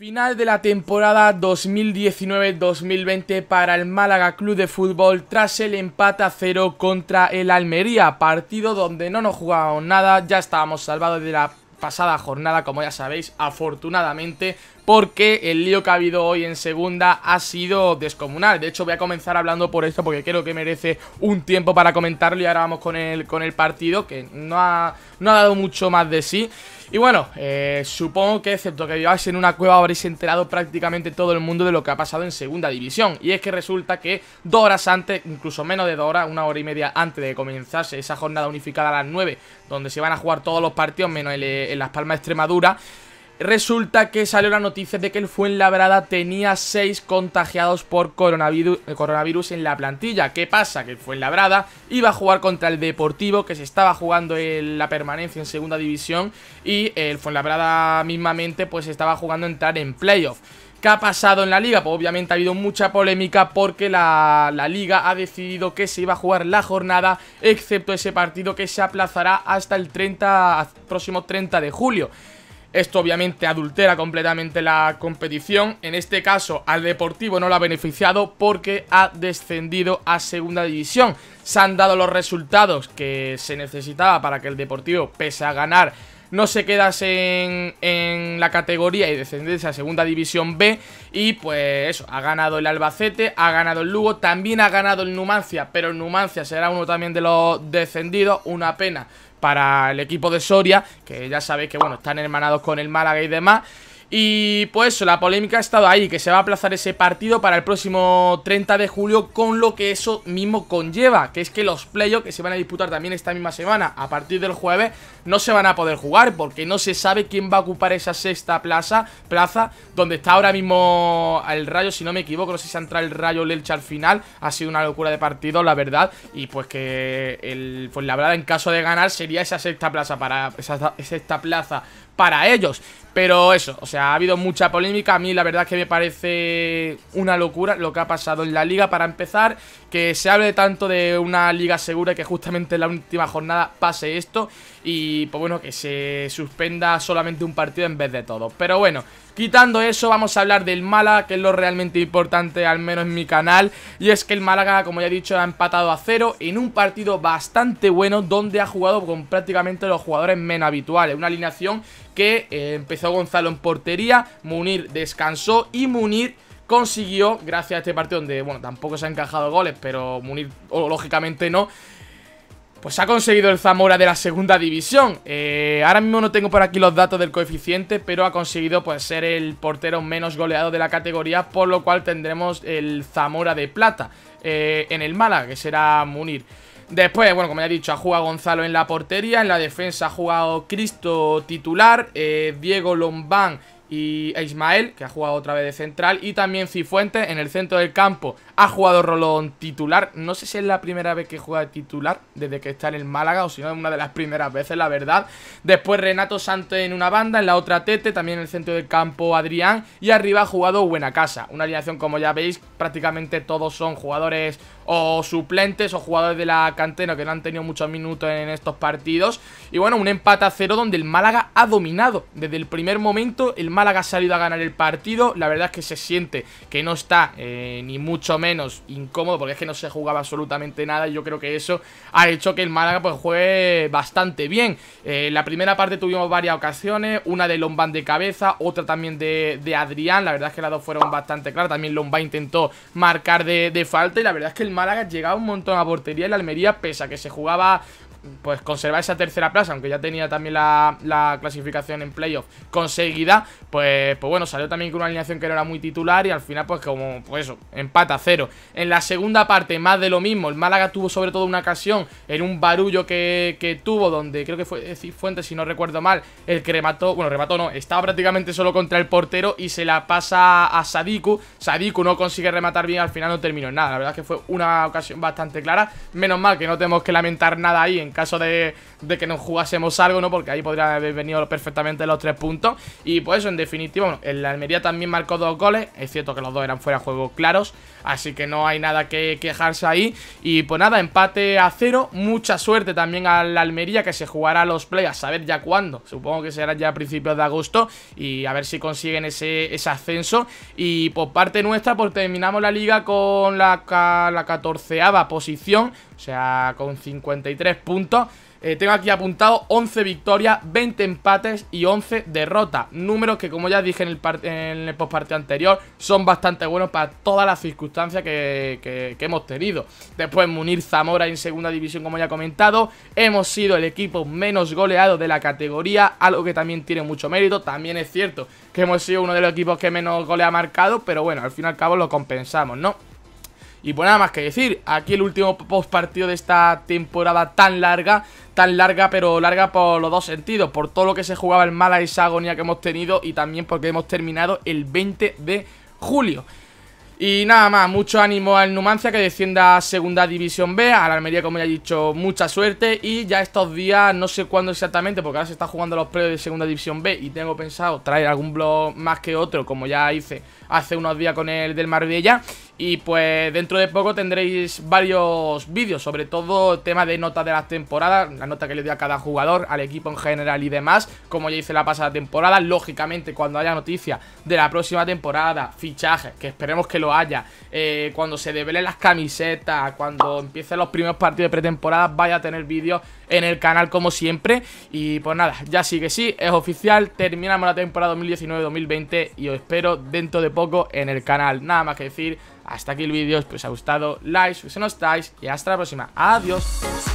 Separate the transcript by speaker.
Speaker 1: Final de la temporada 2019-2020 para el Málaga Club de Fútbol tras el empate a cero contra el Almería, partido donde no nos jugábamos nada, ya estábamos salvados de la pasada jornada, como ya sabéis, afortunadamente, porque el lío que ha habido hoy en segunda ha sido descomunal. De hecho, voy a comenzar hablando por esto porque creo que merece un tiempo para comentarlo y ahora vamos con el, con el partido que no no ha dado mucho más de sí. Y bueno, eh, supongo que excepto que viváis en una cueva habréis enterado prácticamente todo el mundo de lo que ha pasado en segunda división. Y es que resulta que dos horas antes, incluso menos de dos horas, una hora y media antes de comenzarse esa jornada unificada a las 9, donde se van a jugar todos los partidos menos en eh, Las Palmas Extremadura, Resulta que salió la noticia de que el Fuenlabrada tenía 6 contagiados por eh, coronavirus, en la plantilla. ¿Qué pasa? Que el Fuenlabrada iba a jugar contra el Deportivo, que se estaba jugando en la permanencia en segunda división, y el Fuenlabrada mismamente pues estaba jugando a entrar en playoff. ¿Qué ha pasado en la liga? Pues obviamente ha habido mucha polémica porque la, liga ha decidido que se iba a jugar la jornada, excepto ese partido que se aplazará hasta el próximo 30 de julio. Esto obviamente adultera completamente la competición. En este caso al Deportivo no lo ha beneficiado porque ha descendido a Segunda División. Se han dado los resultados que se necesitaba para que el Deportivo, pese a ganar, no se quedase en, la categoría y descendiese a segunda división B. Y pues eso, ha ganado el Albacete, ha ganado el Lugo, también ha ganado el Numancia, pero el Numancia será uno también de los descendidos, una pena para el equipo de Soria, que ya sabéis que bueno, están hermanados con el Málaga y demás y pues la polémica ha estado ahí, que se va a aplazar ese partido para el próximo 30 de julio, con lo que eso mismo conlleva, que es que los playoffs que se van a disputar también esta misma semana, a partir del jueves, no se van a poder jugar, porque no se sabe quién va a ocupar esa sexta plaza, plaza donde está ahora mismo el Rayo, si no me equivoco, no sé si entra el Rayo Lelcha al final, ha sido una locura de partido, la verdad, y pues que el, pues la verdad en caso de ganar sería esa sexta plaza para esa sexta plaza para ellos. Pero eso, o sea, ha habido mucha polémica. A mí la verdad es que me parece una locura lo que ha pasado en la liga para empezar que se hable tanto de una liga segura que justamente en la última jornada pase esto y pues bueno, que se suspenda solamente un partido en vez de todo Pero bueno, quitando eso vamos a hablar del Málaga, que es lo realmente importante al menos en mi canal y es que el Málaga, como ya he dicho, ha empatado a cero en un partido bastante bueno donde ha jugado con prácticamente los jugadores menos habituales, una alineación que eh, empezó Gonzalo en portería, Munir descansó y Munir consiguió, gracias a este partido donde, bueno, tampoco se han encajado goles, pero Munir, lógicamente no, pues ha conseguido el Zamora de la segunda división. Eh, ahora mismo no tengo por aquí los datos del coeficiente, pero ha conseguido pues, ser el portero menos goleado de la categoría, por lo cual tendremos el Zamora de plata eh, en el Málaga, que será Munir. Después, bueno, como ya he dicho, ha jugado Gonzalo en la portería, en la defensa ha jugado Cristo titular, eh, Diego Lombán y Ismael, que ha jugado otra vez de central, y también Cifuentes en el centro del campo. Ha jugado Rolón titular, no sé si es la primera vez que juega de titular desde que está en el Málaga, o si no es una de las primeras veces, la verdad. Después Renato Santos en una banda, en la otra Tete, también en el centro del campo Adrián, y arriba ha jugado Buena Casa. Una alineación, como ya veis, prácticamente todos son jugadores o suplentes o jugadores de la cantera que no han tenido muchos minutos en estos partidos. Y bueno, un empate a cero donde el Málaga ha dominado. Desde el primer momento el Málaga ha salido a ganar el partido. La verdad es que se siente que no está eh, ni mucho menos incómodo porque es que no se jugaba absolutamente nada. Y yo creo que eso ha hecho que el Málaga pues juegue bastante bien. Eh, en la primera parte tuvimos varias ocasiones, una de Lombán de cabeza, otra también de, Adrián. La verdad es que las dos fueron bastante claras. También Lombán intentó marcar de, de falta y la verdad es que el Málaga llegaba un montón a portería y la Almería, pesa, que se jugaba pues conservar esa tercera plaza, aunque ya tenía también la, clasificación en playoff conseguida, pues, pues bueno, salió también con una alineación que no era muy titular y al final pues como, pues eso, empata cero. En la segunda parte, más de lo mismo, el Málaga tuvo sobre todo una ocasión en un barullo que, tuvo, donde creo que fue Fuentes, si no recuerdo mal, el que remató, bueno, remató no, estaba prácticamente solo contra el portero y se la pasa a Sadiku, Sadiku no consigue rematar bien, al final no terminó en nada, la verdad es que fue una ocasión bastante clara, menos mal que no tenemos que lamentar nada ahí en caso de, que nos jugásemos algo, ¿no? Porque ahí podrían haber venido perfectamente los tres puntos. Y pues eso, en definitiva, bueno, el Almería también marcó dos goles. Es cierto que los dos eran fuera de juego claros. Así que no hay nada que quejarse ahí. Y pues nada, empate a cero. Mucha suerte también al Almería que se jugará a los play a ver ya cuándo. Supongo que será ya a principios de agosto. Y a ver si consiguen ese, ascenso. Y por parte nuestra, pues terminamos la liga con la, catorceava posición o sea, con 53 puntos eh, Tengo aquí apuntado 11 victorias, 20 empates y 11 derrotas Números que como ya dije en el, en postpartido anterior Son bastante buenos para todas las circunstancias que, hemos tenido Después Munir Zamora en segunda división como ya he comentado Hemos sido el equipo menos goleado de la categoría Algo que también tiene mucho mérito También es cierto que hemos sido uno de los equipos que menos goles ha marcado Pero bueno, al fin y al cabo lo compensamos, ¿no? Y pues nada más que decir, aquí el último post partido de esta temporada tan larga, tan larga pero larga por los dos sentidos, por todo lo que se jugaba en mala esa agonía que hemos tenido y también porque hemos terminado el 20 de julio. Y nada más, mucho ánimo al Numancia que descienda a Segunda División B, a la Almería como ya he dicho, mucha suerte y ya estos días, no sé cuándo exactamente, porque ahora se está jugando los playoffs de Segunda División B y tengo pensado traer algún blog más que otro, como ya hice hace unos días con el del Marbella y pues dentro de poco tendréis varios vídeos, sobre todo tema de notas de las temporadas, la nota que le doy a cada jugador, al equipo en general y demás, como ya hice la pasada temporada. Lógicamente, cuando haya noticias de la próxima temporada, fichajes, que esperemos que lo haya, eh, cuando se develen las camisetas, cuando empiecen los primeros partidos de pretemporada, vaya a tener vídeos en el canal como siempre. Y pues nada, ya sí que sí, es oficial, terminamos la temporada 2019-2020 y os espero dentro de poco en el canal. Nada más que decir. Hasta aquí el vídeo, espero os haya gustado, like, si nos estáis y hasta la próxima. Adiós.